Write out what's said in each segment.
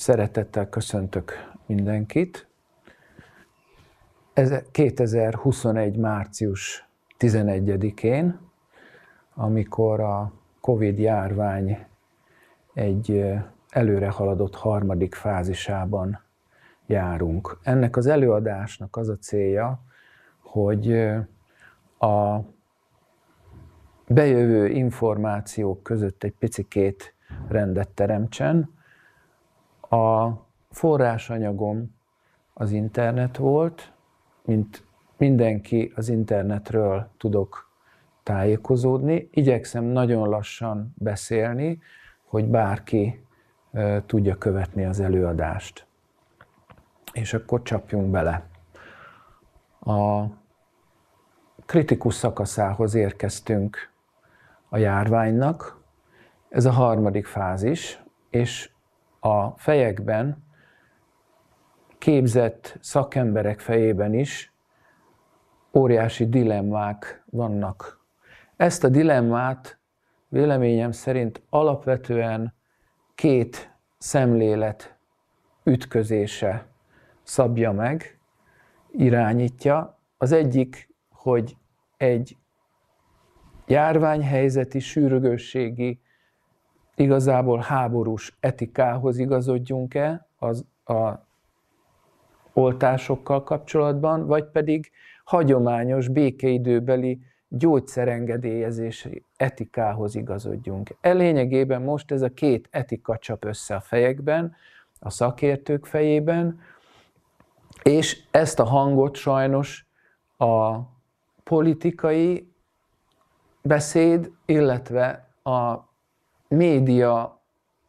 Szeretettel köszöntök mindenkit. Ez 2021. március 11-én, amikor a Covid járvány egy előre haladott harmadik fázisában járunk. Ennek az előadásnak az a célja, hogy a bejövő információk között egy picikét rendet teremtsen, a forrásanyagom az internet volt, mint mindenki az internetről tudok tájékozódni. Igyekszem nagyon lassan beszélni, hogy bárki tudja követni az előadást. És akkor csapjunk bele. A kritikus szakaszához érkeztünk a járványnak. Ez a harmadik fázis, és a fejekben, képzett szakemberek fejében is óriási dilemmák vannak. Ezt a dilemmát véleményem szerint alapvetően két szemlélet ütközése szabja meg, irányítja. Az egyik, hogy egy járványhelyzeti, sűrűgősségi igazából háborús etikához igazodjunk-e az a oltásokkal kapcsolatban, vagy pedig hagyományos békeidőbeli gyógyszerengedélyezési etikához igazodjunk. E lényegében most ez a két etika csap össze a fejekben, a szakértők fejében, és ezt a hangot sajnos a politikai beszéd, illetve a média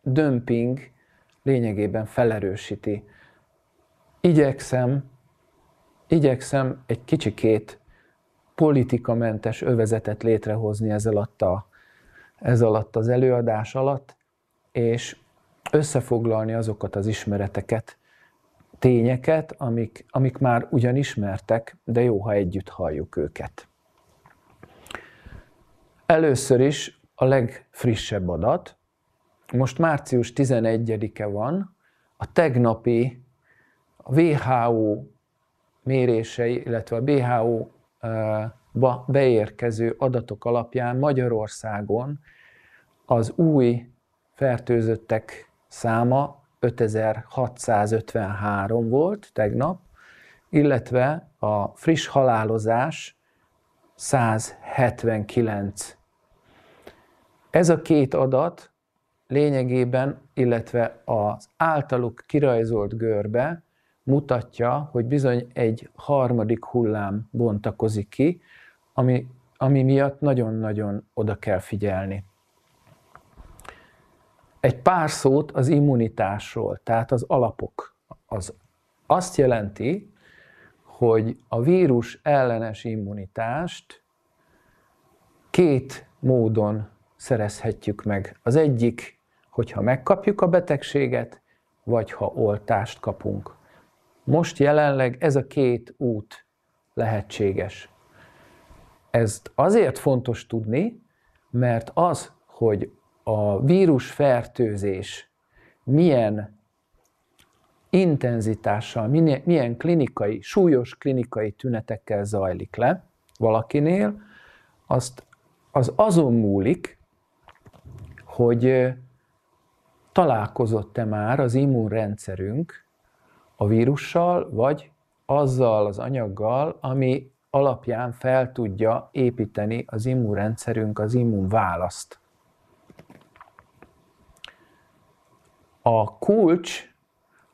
dömping lényegében felerősíti. Igyekszem, igyekszem egy kicsikét politikamentes övezetet létrehozni ez alatt, a, ez alatt az előadás alatt, és összefoglalni azokat az ismereteket, tényeket, amik, amik már ugyan ismertek, de jó, ha együtt halljuk őket. Először is a legfrissebb adat. Most március 11-e van, a tegnapi a WHO mérései, illetve a WHO-ba beérkező adatok alapján Magyarországon az új fertőzöttek száma 5653 volt tegnap, illetve a friss halálozás 179 ez a két adat lényegében, illetve az általuk kirajzolt görbe mutatja, hogy bizony egy harmadik hullám bontakozik ki, ami, ami miatt nagyon-nagyon oda kell figyelni. Egy pár szót az immunitásról, tehát az alapok. Az azt jelenti, hogy a vírus ellenes immunitást két módon szerezhetjük meg. Az egyik, hogyha megkapjuk a betegséget, vagy ha oltást kapunk. Most jelenleg ez a két út lehetséges. Ezt azért fontos tudni, mert az, hogy a vírusfertőzés milyen intenzitással, milyen klinikai, súlyos klinikai tünetekkel zajlik le valakinél, azt az azon múlik, hogy találkozott-e már az immunrendszerünk a vírussal, vagy azzal az anyaggal, ami alapján fel tudja építeni az immunrendszerünk az immunválaszt. A kulcs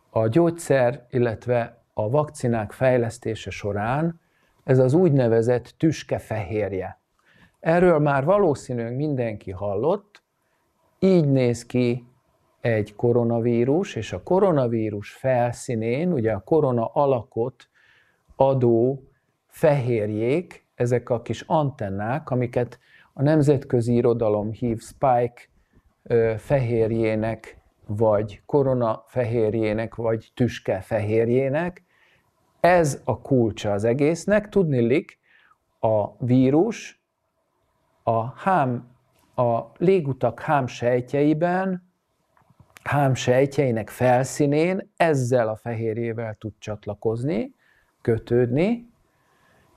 a gyógyszer, illetve a vakcinák fejlesztése során ez az úgynevezett tüskefehérje. Erről már valószínűleg mindenki hallott, így néz ki egy koronavírus, és a koronavírus felszínén, ugye a korona alakot adó fehérjék, ezek a kis antennák, amiket a nemzetközi irodalom hív spike fehérjének, vagy korona fehérjének, vagy tüske fehérjének. Ez a kulcsa az egésznek. Tudni lik, a vírus a hám a légutak hámsejtjeiben, hámsejtjeinek felszínén ezzel a fehérjével tud csatlakozni, kötődni,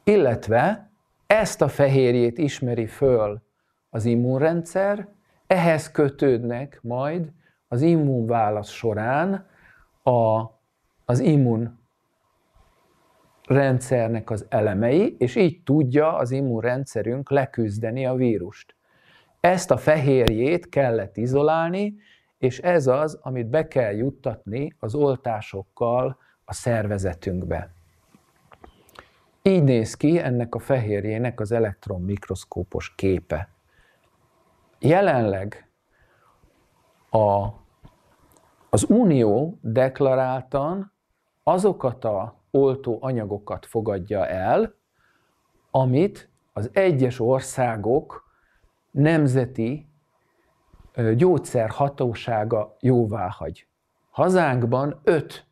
illetve ezt a fehérjét ismeri föl az immunrendszer, ehhez kötődnek majd az immunválasz során a, az immun rendszernek az elemei, és így tudja az immunrendszerünk leküzdeni a vírust. Ezt a fehérjét kellett izolálni, és ez az, amit be kell juttatni az oltásokkal a szervezetünkbe. Így néz ki ennek a fehérjének az elektronmikroszkópos képe. Jelenleg a, az Unió deklaráltan azokat a oltó anyagokat fogadja el, amit az egyes országok nemzeti gyógyszerhatósága jóváhagy. Hazánkban öt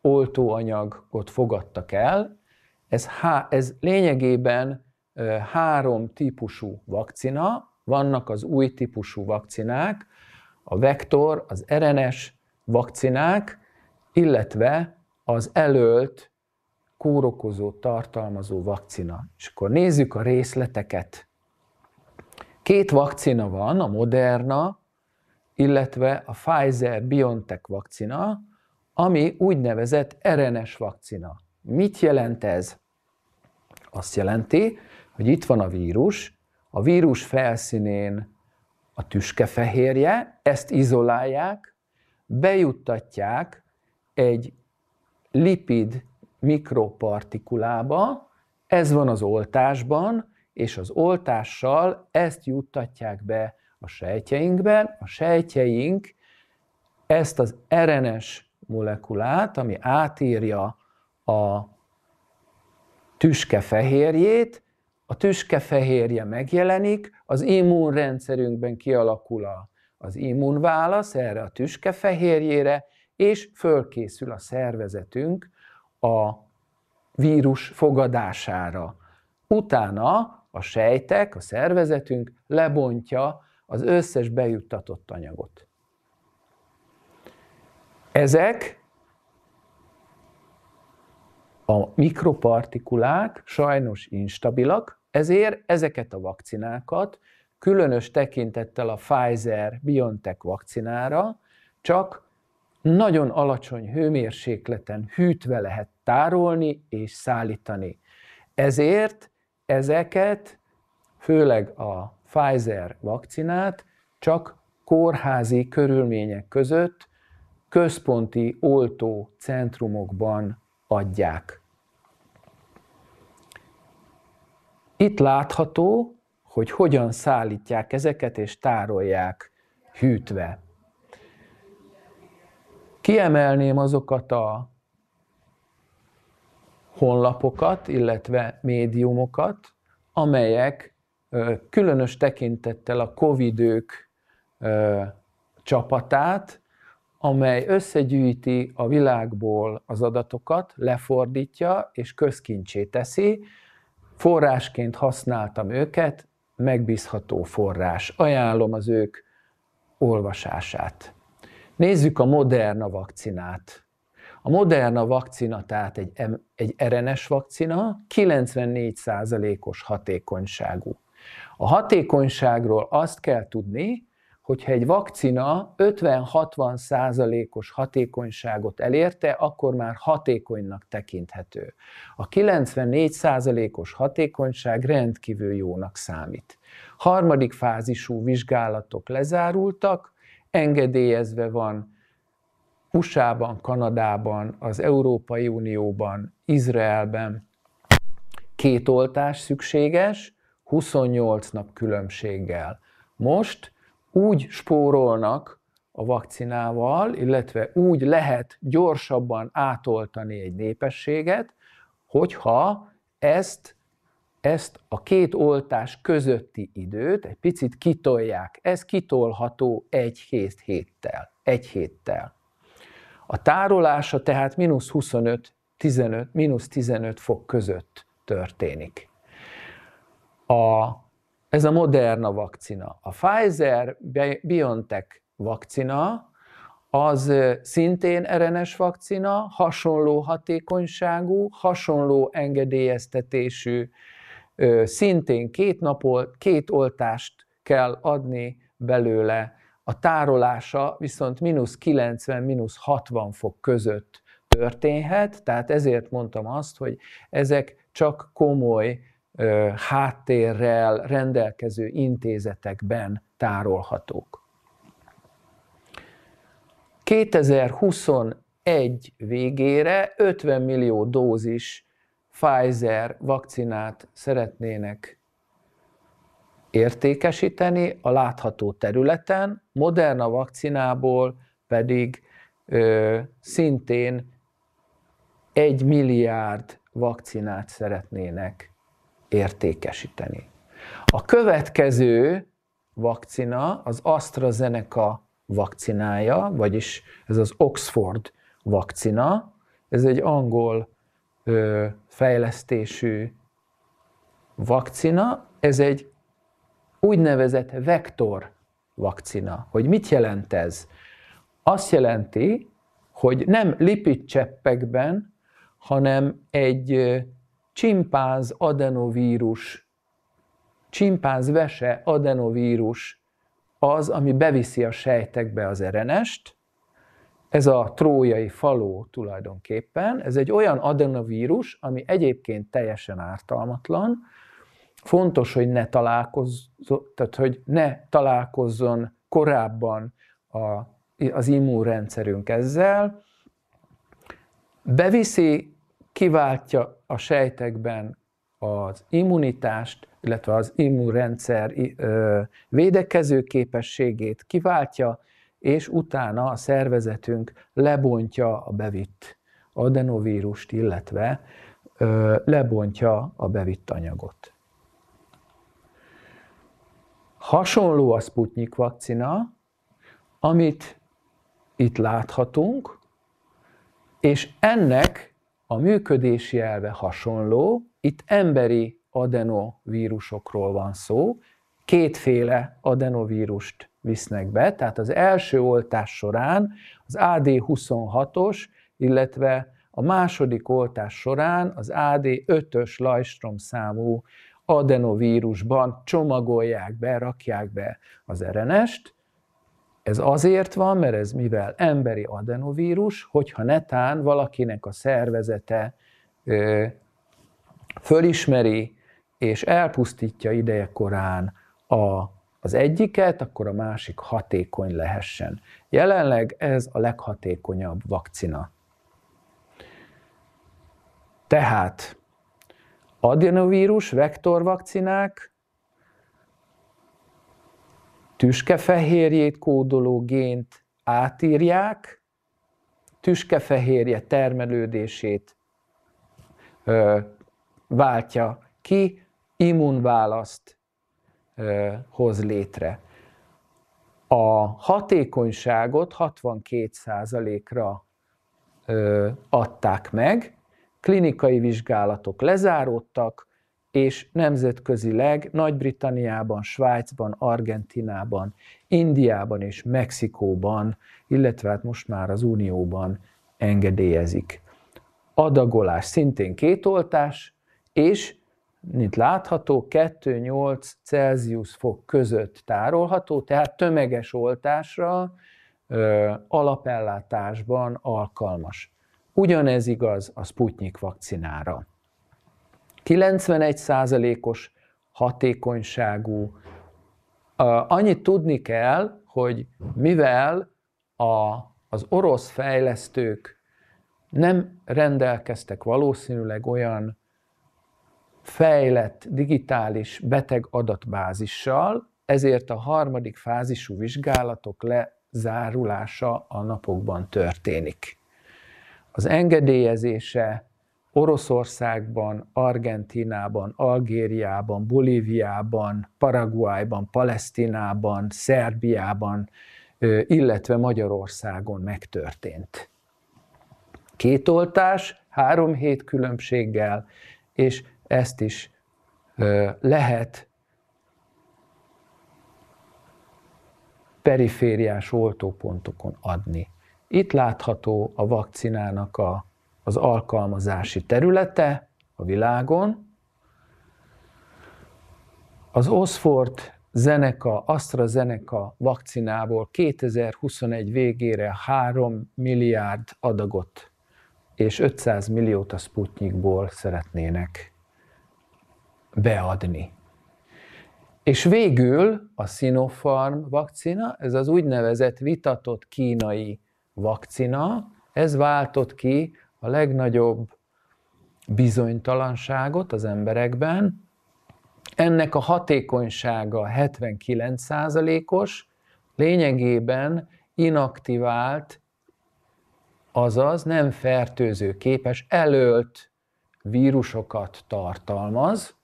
oltóanyagot fogadtak el, ez, há, ez lényegében három típusú vakcina, vannak az új típusú vakcinák, a vektor, az RNS vakcinák, illetve az előlt kórokozó tartalmazó vakcina. És akkor nézzük a részleteket. Két vakcina van, a Moderna, illetve a Pfizer-BioNTech vakcina, ami úgynevezett RNS vakcina. Mit jelent ez? Azt jelenti, hogy itt van a vírus, a vírus felszínén a tüskefehérje, ezt izolálják, bejuttatják egy lipid mikropartikulába, ez van az oltásban, és az oltással ezt juttatják be a sejtjeinkbe. a sejtjeink ezt az RNS molekulát, ami átírja a tüskefehérjét, a tüskefehérje megjelenik, az immunrendszerünkben kialakul a, az immunválasz erre a tüskefehérjére, és fölkészül a szervezetünk a vírus fogadására. Utána a sejtek, a szervezetünk lebontja az összes bejuttatott anyagot. Ezek a mikropartikulák sajnos instabilak, ezért ezeket a vakcinákat, különös tekintettel a Pfizer-BioNTech vakcinára, csak nagyon alacsony hőmérsékleten hűtve lehet tárolni és szállítani. Ezért ezeket, főleg a Pfizer vakcinát csak kórházi körülmények között központi oltó centrumokban adják. Itt látható, hogy hogyan szállítják ezeket és tárolják hűtve. Kiemelném azokat a honlapokat, illetve médiumokat, amelyek különös tekintettel a COVID-ők csapatát, amely összegyűjti a világból az adatokat, lefordítja és közkincsé teszi. Forrásként használtam őket, megbízható forrás. Ajánlom az ők olvasását. Nézzük a Moderna vakcinát. A Moderna vakcina tehát egy, egy RNS vakcina, 94%-os hatékonyságú. A hatékonyságról azt kell tudni, hogyha egy vakcina 50-60 os hatékonyságot elérte, akkor már hatékonynak tekinthető. A 94 os hatékonyság rendkívül jónak számít. Harmadik fázisú vizsgálatok lezárultak, engedélyezve van USA-ban, Kanadában, az Európai Unióban, Izraelben két oltás szükséges, 28 nap különbséggel. Most úgy spórolnak a vakcinával, illetve úgy lehet gyorsabban átoltani egy népességet, hogyha ezt, ezt a két oltás közötti időt egy picit kitolják. Ez kitolható egy hét héttel. Egy héttel. A tárolása tehát mínusz 25, 15, mínusz 15 fok között történik. A, ez a Moderna vakcina. A Pfizer-BioNTech vakcina az szintén RNS vakcina, hasonló hatékonyságú, hasonló engedélyeztetésű, szintén két, napol, két oltást kell adni belőle a tárolása viszont mínusz 90, mínusz 60 fok között történhet, tehát ezért mondtam azt, hogy ezek csak komoly ö, háttérrel rendelkező intézetekben tárolhatók. 2021 végére 50 millió dózis Pfizer vakcinát szeretnének értékesíteni a látható területen, Moderna vakcinából pedig ö, szintén egy milliárd vakcinát szeretnének értékesíteni. A következő vakcina az AstraZeneca vakcinája, vagyis ez az Oxford vakcina, ez egy angol ö, fejlesztésű vakcina, ez egy úgynevezett vektor vakcina. Hogy mit jelent ez? Azt jelenti, hogy nem lipidcseppekben, hanem egy csimpáz adenovírus, csimpáz vese adenovírus az, ami beviszi a sejtekbe az erenest, ez a trójai faló tulajdonképpen, ez egy olyan adenovírus, ami egyébként teljesen ártalmatlan, fontos, hogy ne találkozzon, tehát hogy ne találkozzon korábban a, az immunrendszerünk ezzel, beviszi, kiváltja a sejtekben az immunitást, illetve az immunrendszer védekező képességét kiváltja, és utána a szervezetünk lebontja a bevitt adenovírust, illetve lebontja a bevitt anyagot. Hasonló a Sputnik vakcina, amit itt láthatunk, és ennek a működési elve hasonló, itt emberi adenovírusokról van szó, kétféle adenovírust visznek be, tehát az első oltás során az AD26-os, illetve a második oltás során az AD5-ös lajstrom számú adenovírusban csomagolják be, rakják be az RNS-t. Ez azért van, mert ez mivel emberi adenovírus, hogyha netán valakinek a szervezete ö, fölismeri és elpusztítja korán a az egyiket, akkor a másik hatékony lehessen. Jelenleg ez a leghatékonyabb vakcina. Tehát adenovírus, vektorvakcinák, tüskefehérjét kódoló gént átírják, tüskefehérje termelődését ö, váltja ki, immunválaszt ö, hoz létre. A hatékonyságot 62%-ra adták meg, klinikai vizsgálatok lezáródtak, és nemzetközileg Nagy-Britanniában, Svájcban, Argentinában, Indiában és Mexikóban, illetve hát most már az Unióban engedélyezik. Adagolás szintén kétoltás, és, mint látható, 2-8 Celsius fok között tárolható, tehát tömeges oltásra, ö, alapellátásban alkalmas. Ugyanez igaz a Sputnik vakcinára. 91%-os hatékonyságú. Annyit tudni kell, hogy mivel a, az orosz fejlesztők nem rendelkeztek valószínűleg olyan fejlett digitális beteg adatbázissal, ezért a harmadik fázisú vizsgálatok lezárulása a napokban történik az engedélyezése Oroszországban, Argentinában, Algériában, Bolíviában, Paraguayban, Palesztinában, Szerbiában, illetve Magyarországon megtörtént. Kétoltás, három hét különbséggel, és ezt is lehet perifériás oltópontokon adni itt látható a vakcinának a, az alkalmazási területe a világon. Az Oxford Zeneca, AstraZeneca vakcinából 2021 végére 3 milliárd adagot és 500 milliót a Sputnikból szeretnének beadni. És végül a Sinopharm vakcina, ez az úgynevezett vitatott kínai vakcina, ez váltott ki a legnagyobb bizonytalanságot az emberekben. Ennek a hatékonysága 79%-os, lényegében inaktivált, azaz nem fertőző képes, előlt vírusokat tartalmaz,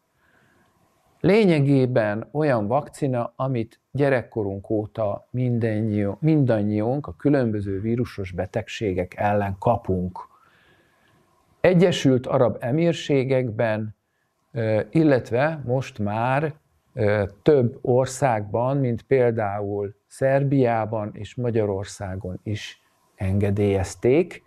lényegében olyan vakcina, amit gyerekkorunk óta mindannyiunk, a különböző vírusos betegségek ellen kapunk. Egyesült Arab Emírségekben, illetve most már több országban, mint például Szerbiában és Magyarországon is engedélyezték,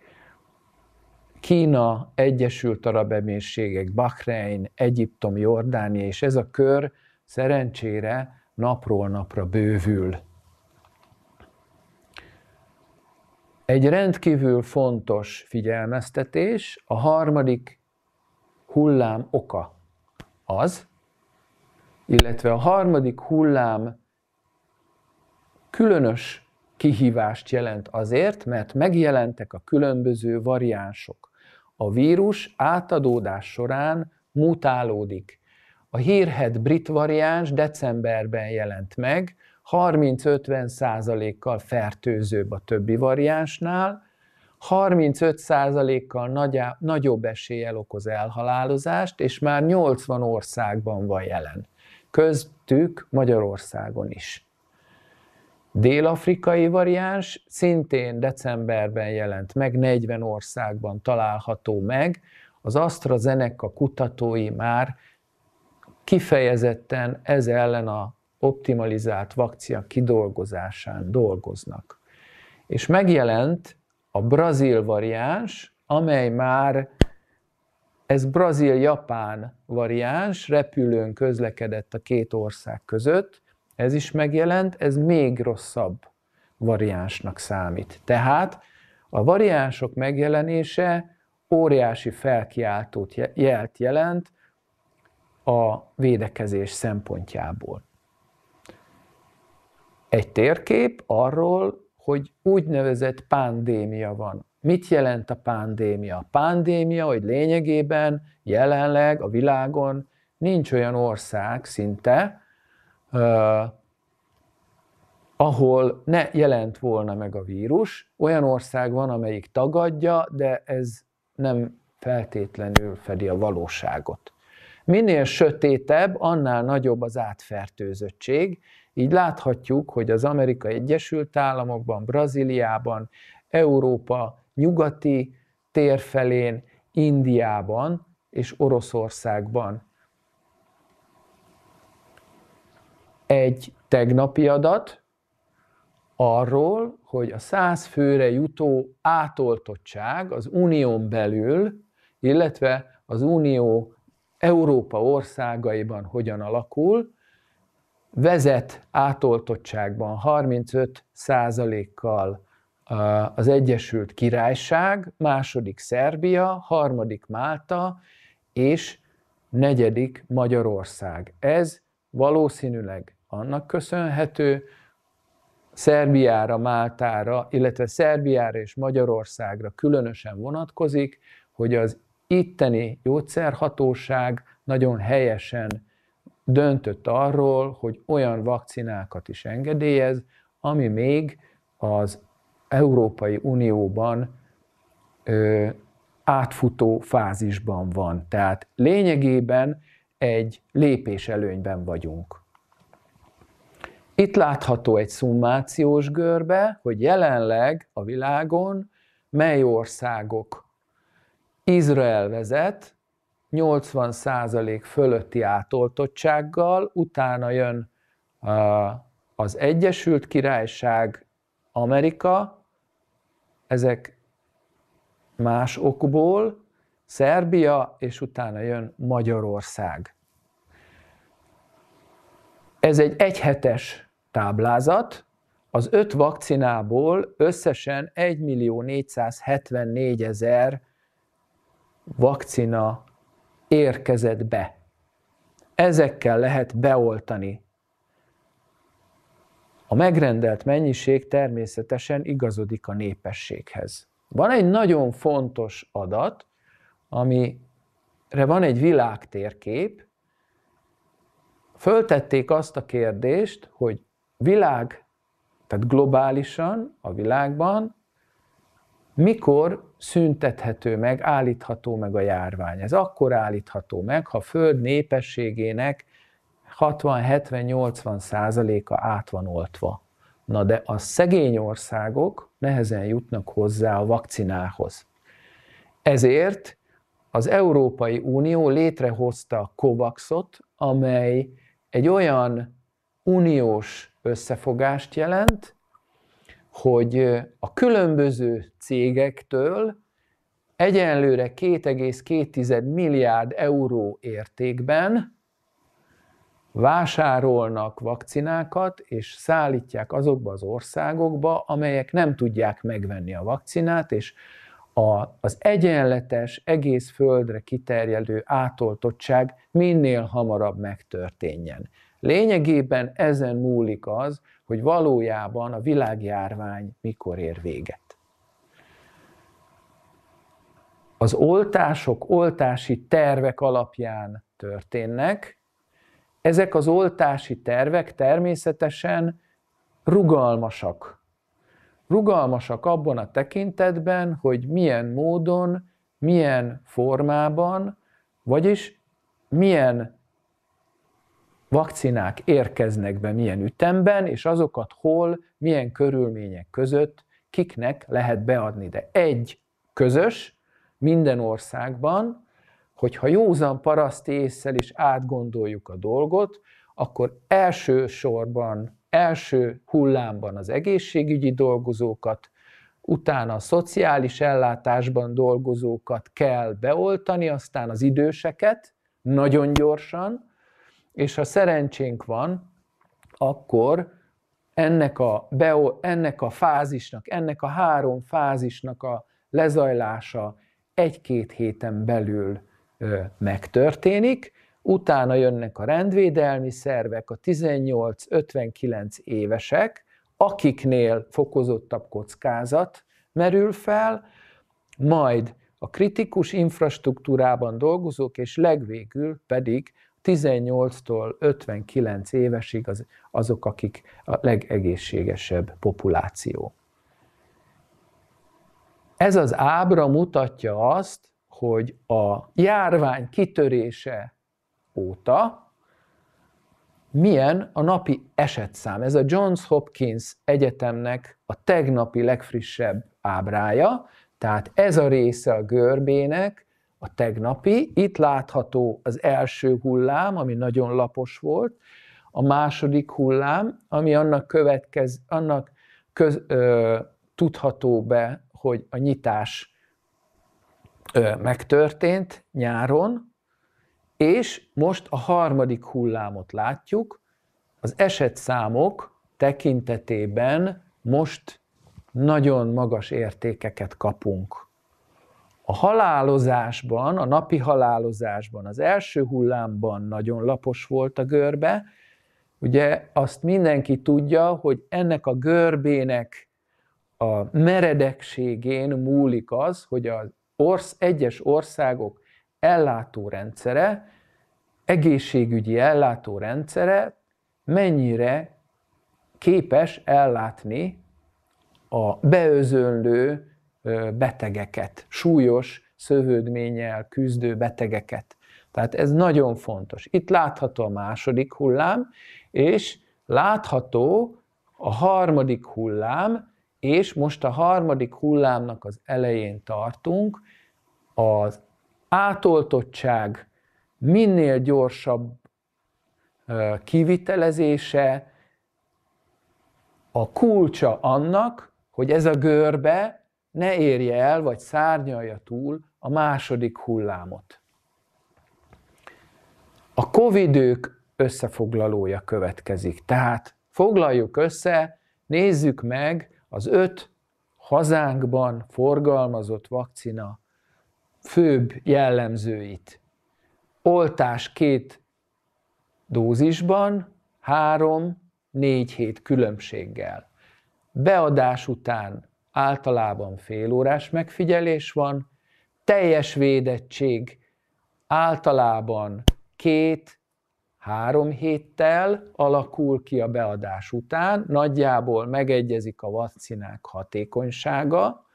Kína, Egyesült Arab Emírségek, Bahrein, Egyiptom, Jordánia, és ez a kör szerencsére napról napra bővül. Egy rendkívül fontos figyelmeztetés, a harmadik hullám oka az, illetve a harmadik hullám különös kihívást jelent azért, mert megjelentek a különböző variánsok a vírus átadódás során mutálódik. A hírhet brit variáns decemberben jelent meg, 30-50 százalékkal fertőzőbb a többi variánsnál, 35 százalékkal nagyobb eséllyel okoz elhalálozást, és már 80 országban van jelen. Köztük Magyarországon is. Dél-afrikai variáns szintén decemberben jelent meg, 40 országban található meg. Az AstraZeneca kutatói már kifejezetten ez ellen a optimalizált vakcia kidolgozásán dolgoznak. És megjelent a brazil variáns, amely már ez brazil-japán variáns, repülőn közlekedett a két ország között, ez is megjelent, ez még rosszabb variánsnak számít. Tehát a variánsok megjelenése óriási felkiáltót jelt jelent a védekezés szempontjából. Egy térkép arról, hogy úgynevezett pandémia van. Mit jelent a pandémia? A pandémia, hogy lényegében jelenleg a világon nincs olyan ország szinte, ahol ne jelent volna meg a vírus. Olyan ország van, amelyik tagadja, de ez nem feltétlenül fedi a valóságot. Minél sötétebb, annál nagyobb az átfertőzöttség. Így láthatjuk, hogy az Amerikai Egyesült Államokban, Brazíliában, Európa nyugati térfelén, Indiában és Oroszországban egy tegnapi adat arról, hogy a száz főre jutó átoltottság az unión belül, illetve az unió Európa országaiban hogyan alakul, vezet átoltottságban 35 százalékkal az Egyesült Királyság, második Szerbia, harmadik Málta és negyedik Magyarország. Ez valószínűleg annak köszönhető, Szerbiára, Máltára, illetve Szerbiára és Magyarországra különösen vonatkozik, hogy az itteni gyógyszerhatóság nagyon helyesen döntött arról, hogy olyan vakcinákat is engedélyez, ami még az Európai Unióban ö, átfutó fázisban van. Tehát lényegében egy lépés előnyben vagyunk. Itt látható egy szummációs görbe, hogy jelenleg a világon mely országok. Izrael vezet 80% fölötti átoltottsággal, utána jön az Egyesült Királyság, Amerika, ezek más okból, Szerbia, és utána jön Magyarország. Ez egy egyhetes táblázat, az öt vakcinából összesen 1 millió 474 ezer vakcina érkezett be. Ezekkel lehet beoltani. A megrendelt mennyiség természetesen igazodik a népességhez. Van egy nagyon fontos adat, amire van egy világtérkép. Föltették azt a kérdést, hogy világ, tehát globálisan a világban, mikor szüntethető meg, állítható meg a járvány. Ez akkor állítható meg, ha a Föld népességének 60-70-80 százaléka át van oltva. Na de a szegény országok nehezen jutnak hozzá a vakcinához. Ezért az Európai Unió létrehozta a COVAX-ot, amely egy olyan uniós összefogást jelent, hogy a különböző cégektől egyenlőre 2,2 milliárd euró értékben vásárolnak vakcinákat, és szállítják azokba az országokba, amelyek nem tudják megvenni a vakcinát, és a, az egyenletes, egész földre kiterjedő átoltottság minél hamarabb megtörténjen. Lényegében ezen múlik az, hogy valójában a világjárvány mikor ér véget. Az oltások oltási tervek alapján történnek, ezek az oltási tervek természetesen rugalmasak rugalmasak abban a tekintetben, hogy milyen módon, milyen formában, vagyis milyen vakcinák érkeznek be milyen ütemben, és azokat hol, milyen körülmények között, kiknek lehet beadni. De egy közös minden országban, hogyha józan paraszt észsel is átgondoljuk a dolgot, akkor elsősorban első hullámban az egészségügyi dolgozókat, utána a szociális ellátásban dolgozókat kell beoltani, aztán az időseket, nagyon gyorsan, és ha szerencsénk van, akkor ennek a, beo, ennek a fázisnak, ennek a három fázisnak a lezajlása egy-két héten belül ö, megtörténik, utána jönnek a rendvédelmi szervek, a 18-59 évesek, akiknél fokozottabb kockázat merül fel, majd a kritikus infrastruktúrában dolgozók, és legvégül pedig 18-tól 59 évesig az, azok, akik a legegészségesebb populáció. Ez az ábra mutatja azt, hogy a járvány kitörése óta, milyen a napi esetszám. Ez a Johns Hopkins Egyetemnek a tegnapi legfrissebb ábrája, tehát ez a része a görbének, a tegnapi, itt látható az első hullám, ami nagyon lapos volt, a második hullám, ami annak, következ, annak köz, ö, tudható be, hogy a nyitás ö, megtörtént nyáron, és most a harmadik hullámot látjuk, az esetszámok tekintetében most nagyon magas értékeket kapunk. A halálozásban, a napi halálozásban, az első hullámban nagyon lapos volt a görbe. Ugye azt mindenki tudja, hogy ennek a görbének a meredekségén múlik az, hogy az orsz, egyes országok ellátórendszere, egészségügyi ellátórendszere mennyire képes ellátni a beözönlő betegeket, súlyos szövődménnyel küzdő betegeket. Tehát ez nagyon fontos. Itt látható a második hullám, és látható a harmadik hullám, és most a harmadik hullámnak az elején tartunk, az átoltottság, minél gyorsabb kivitelezése a kulcsa annak, hogy ez a görbe ne érje el, vagy szárnyalja túl a második hullámot. A COVID-ők összefoglalója következik. Tehát foglaljuk össze, nézzük meg az öt hazánkban forgalmazott vakcina főbb jellemzőit. Oltás két dózisban, három-négy hét különbséggel. Beadás után általában félórás megfigyelés van, teljes védettség általában két-három héttel alakul ki a beadás után, nagyjából megegyezik a vakcinák hatékonysága,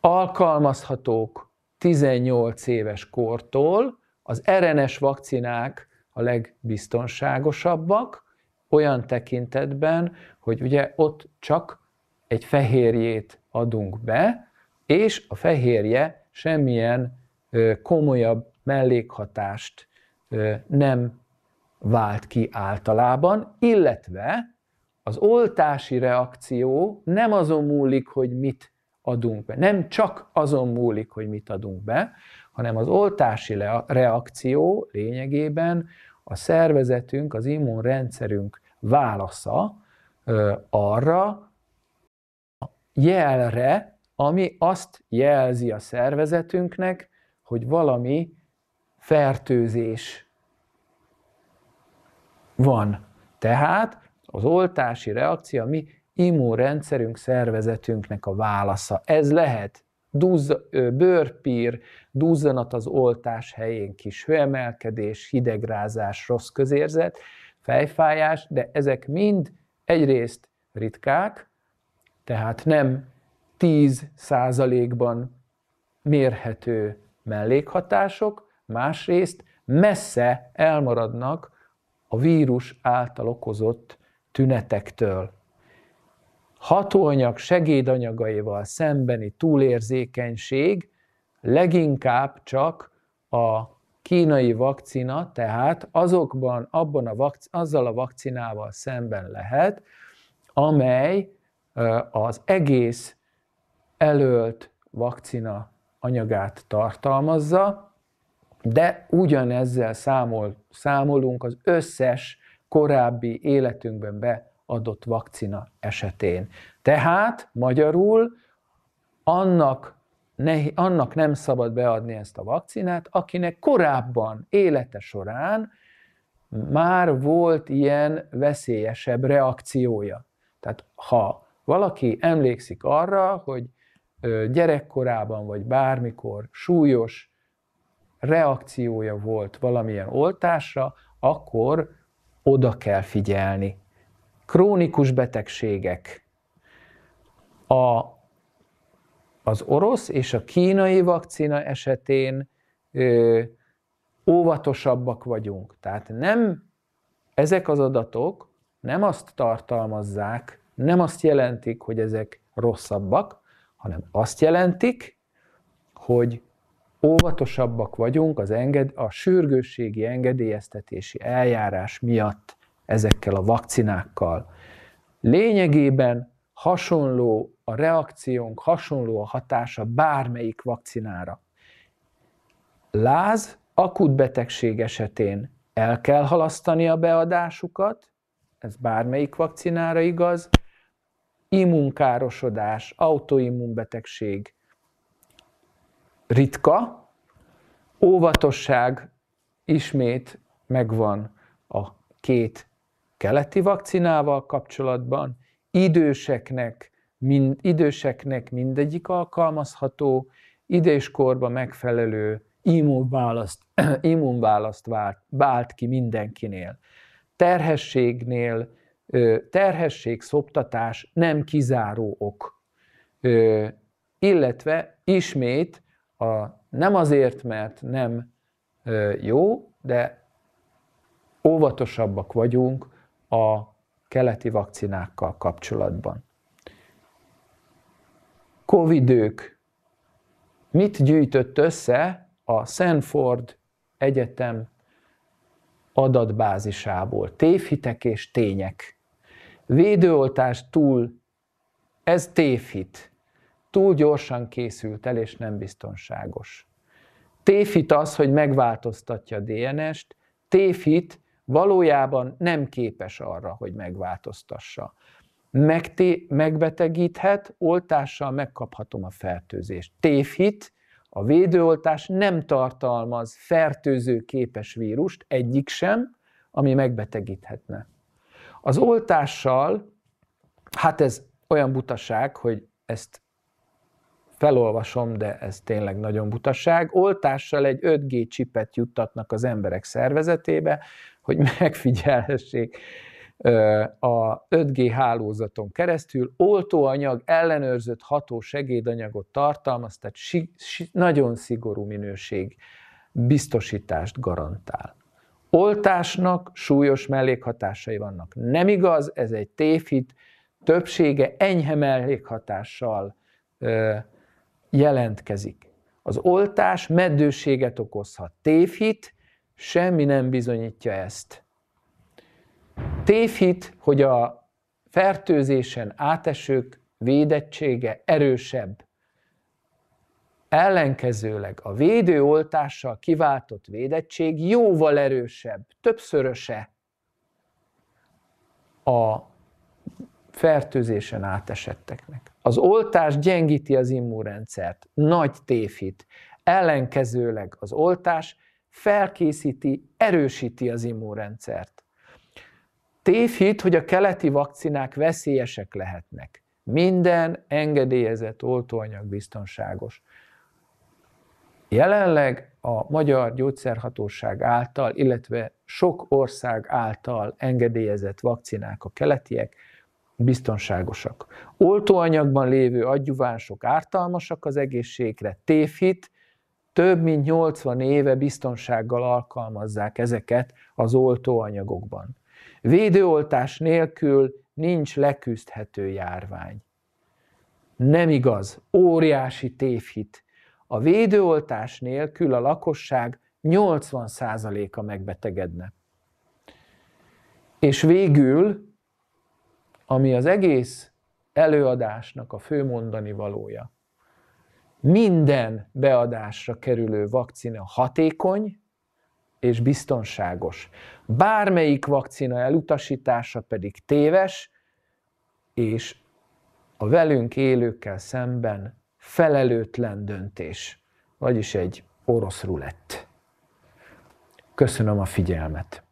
alkalmazhatók 18 éves kortól az RNS vakcinák a legbiztonságosabbak, olyan tekintetben, hogy ugye ott csak egy fehérjét adunk be, és a fehérje semmilyen komolyabb mellékhatást nem vált ki általában, illetve az oltási reakció nem azon múlik, hogy mit adunk be. Nem csak azon múlik, hogy mit adunk be, hanem az oltási reakció lényegében a szervezetünk, az immunrendszerünk válasza arra jelre, ami azt jelzi a szervezetünknek, hogy valami fertőzés van. Tehát az oltási reakció ami mi immunrendszerünk, szervezetünknek a válasza. Ez lehet duzz, bőrpír, duzzanat az oltás helyén, kis hőemelkedés, hidegrázás, rossz közérzet, fejfájás, de ezek mind egyrészt ritkák, tehát nem 10 százalékban mérhető mellékhatások, másrészt messze elmaradnak a vírus által okozott tünetektől hatóanyag segédanyagaival szembeni túlérzékenység leginkább csak a kínai vakcina, tehát azokban, abban a vakc, azzal a vakcinával szemben lehet, amely az egész elölt vakcina anyagát tartalmazza, de ugyanezzel számol, számolunk az összes korábbi életünkben be adott vakcina esetén. Tehát magyarul annak, ne, annak nem szabad beadni ezt a vakcinát, akinek korábban élete során már volt ilyen veszélyesebb reakciója. Tehát ha valaki emlékszik arra, hogy gyerekkorában vagy bármikor súlyos reakciója volt valamilyen oltásra, akkor oda kell figyelni krónikus betegségek. A, az orosz és a kínai vakcina esetén ö, óvatosabbak vagyunk. Tehát nem ezek az adatok nem azt tartalmazzák, nem azt jelentik, hogy ezek rosszabbak, hanem azt jelentik, hogy óvatosabbak vagyunk az enged, a sürgősségi engedélyeztetési eljárás miatt ezekkel a vakcinákkal. Lényegében hasonló a reakciónk, hasonló a hatása bármelyik vakcinára. Láz, akut betegség esetén el kell halasztani a beadásukat, ez bármelyik vakcinára igaz, immunkárosodás, autoimmunbetegség ritka, óvatosság ismét megvan a két keleti vakcinával kapcsolatban, időseknek, mind, időseknek mindegyik alkalmazható, időskorba megfelelő immunválaszt, immunválaszt vált, vált ki mindenkinél. Terhességnél terhesség, szoptatás nem kizáró ok. Illetve ismét a nem azért, mert nem jó, de óvatosabbak vagyunk, a keleti vakcinákkal kapcsolatban. Covidők. Mit gyűjtött össze a Sanford Egyetem adatbázisából? Tévhitek és tények. Védőoltás túl, ez tévhit. Túl gyorsan készült el, és nem biztonságos. Tévhit az, hogy megváltoztatja a DNS-t, tévhit, valójában nem képes arra, hogy megváltoztassa. Megté- megbetegíthet, oltással megkaphatom a fertőzést. Tévhit, a védőoltás nem tartalmaz fertőző képes vírust, egyik sem, ami megbetegíthetne. Az oltással, hát ez olyan butaság, hogy ezt felolvasom, de ez tényleg nagyon butaság, oltással egy 5G csipet juttatnak az emberek szervezetébe, hogy megfigyelhessék a 5G hálózaton keresztül oltóanyag ellenőrzött ható segédanyagot tartalmaz, tehát si, si, nagyon szigorú minőség biztosítást garantál. Oltásnak súlyos mellékhatásai vannak. Nem igaz, ez egy tévhit, többsége enyhe mellékhatással ö, jelentkezik. Az oltás meddőséget okozhat. Tévhit, semmi nem bizonyítja ezt. Tévhit, hogy a fertőzésen átesők védettsége erősebb. Ellenkezőleg a védőoltással kiváltott védettség jóval erősebb, többszöröse a fertőzésen átesetteknek. Az oltás gyengíti az immunrendszert, nagy tévhit. Ellenkezőleg az oltás felkészíti, erősíti az immunrendszert. Tévhit, hogy a keleti vakcinák veszélyesek lehetnek. Minden engedélyezett oltóanyag biztonságos. Jelenleg a Magyar Gyógyszerhatóság által, illetve sok ország által engedélyezett vakcinák a keletiek biztonságosak. Oltóanyagban lévő adjuvánsok ártalmasak az egészségre, tévhit, több mint 80 éve biztonsággal alkalmazzák ezeket az oltóanyagokban. Védőoltás nélkül nincs leküzdhető járvány. Nem igaz, óriási tévhit. A védőoltás nélkül a lakosság 80%-a megbetegedne. És végül ami az egész előadásnak a fő mondani valója. Minden beadásra kerülő vakcina hatékony és biztonságos. Bármelyik vakcina elutasítása pedig téves, és a velünk élőkkel szemben felelőtlen döntés, vagyis egy orosz rulett. Köszönöm a figyelmet!